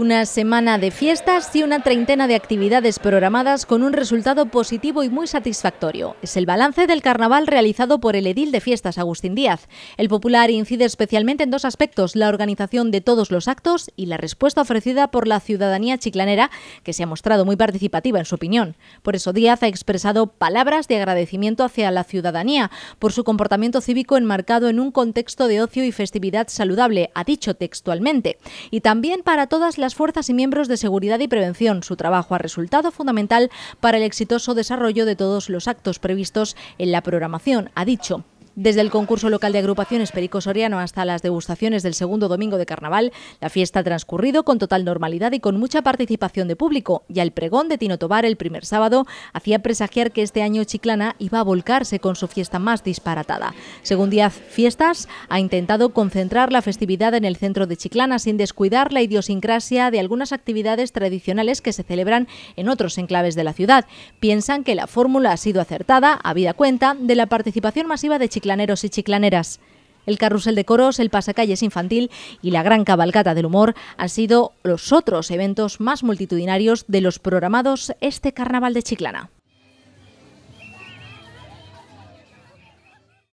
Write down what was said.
Una semana de fiestas y una treintena de actividades programadas con un resultado positivo y muy satisfactorio. Es el balance del carnaval realizado por el edil de fiestas Agustín Díaz. El popular incide especialmente en dos aspectos, la organización de todos los actos y la respuesta ofrecida por la ciudadanía chiclanera, que se ha mostrado muy participativa en su opinión. Por eso Díaz ha expresado palabras de agradecimiento hacia la ciudadanía por su comportamiento cívico enmarcado en un contexto de ocio y festividad saludable, ha dicho textualmente, y también para todas las fuerzas y miembros de seguridad y prevención. Su trabajo ha resultado fundamental para el exitoso desarrollo de todos los actos previstos en la programación, ha dicho. Desde el concurso local de agrupaciones Perico Soriano hasta las degustaciones del segundo domingo de carnaval, la fiesta ha transcurrido con total normalidad y con mucha participación de público, y el pregón de Tino Tobar el primer sábado hacía presagiar que este año Chiclana iba a volcarse con su fiesta más disparatada. Según Díaz Fiestas, ha intentado concentrar la festividad en el centro de Chiclana sin descuidar la idiosincrasia de algunas actividades tradicionales que se celebran en otros enclaves de la ciudad. Piensan que la fórmula ha sido acertada, habida cuenta, de la participación masiva de Chiclana y chiclaneras. El carrusel de coros, el pasacalles infantil y la gran cabalgata del humor han sido los otros eventos más multitudinarios de los programados este carnaval de Chiclana.